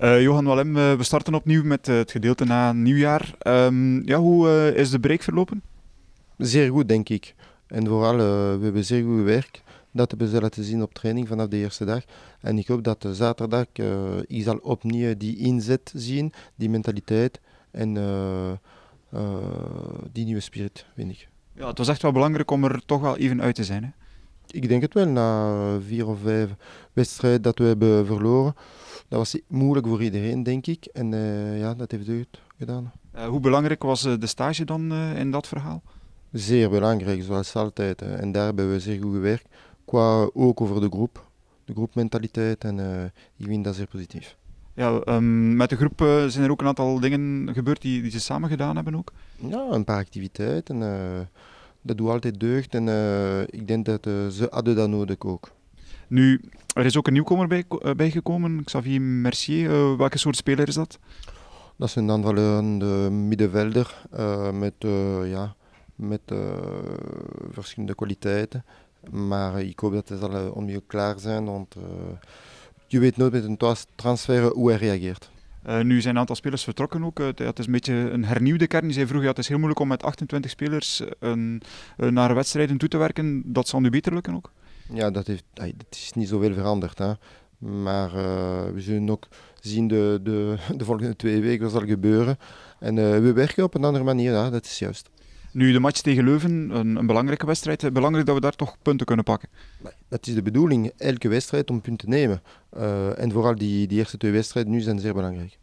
Eh, Johan Walem, eh, we starten opnieuw met eh, het gedeelte na nieuwjaar. Ehm, ja, hoe is de break verlopen? Zeer goed, denk ik. En vooral, we hebben zeer goed werk. Dat hebben ze laten zien op training vanaf de eerste dag. En ik hoop dat zaterdag, ik zal opnieuw die inzet zien, die mentaliteit en die nieuwe spirit, vind ik. Ja, het was echt wel belangrijk om er toch wel even uit te zijn. Ik denk het wel, na vier of vijf wedstrijden dat we hebben verloren. Dat was moeilijk voor iedereen, denk ik. En eh, ja, dat heeft deugd gedaan. Eh, hoe belangrijk was eh, de stage dan in dat verhaal? Zeer belangrijk, zoals altijd. En daar hebben we zeer goed gewerkt, qua ook over de groep, de groepmentaliteit. En ik vind dat zeer positief. Ja, ehm, met de groep zijn er ook een aantal dingen gebeurd die, die, ze samen gedaan hebben ook? Ja, een paar activiteiten dat doet altijd deugd en eh, ik denk dat eh, ze hadden dat nodig ook. Nu, er is ook een nieuwkomer bij, uh, bijgekomen, Xavier Mercier. welke soort speler is dat? Dat is een aanvallende middenvelder met, ja, met verschillende kwaliteiten. Maar ik hoop dat ze al onmiddellijk klaar zijn, want je weet nooit met een transfer hoe hij reageert. Eh, nu zijn een aantal spelers vertrokken ook. Eh, het is een beetje een hernieuwde kern. Die zei vroeger, ja, het is heel moeilijk om met 28 spelers een, een, eh, naar wedstrijden toe te werken. Dat zal nu beter lukken ook? Ja, dat, heeft, is niet zoveel veranderd. Hè. Maar we zullen ook zien de, de, de volgende twee weken wat zal gebeuren. En we werken op een andere manier, hè. dat is juist. Nu de match tegen Leuven, een, een, belangrijke wedstrijd. Belangrijk dat we daar toch punten kunnen pakken. Dat is de bedoeling, elke wedstrijd om punten te nemen. Eh, en vooral die, die eerste twee wedstrijden nu zijn zeer belangrijk.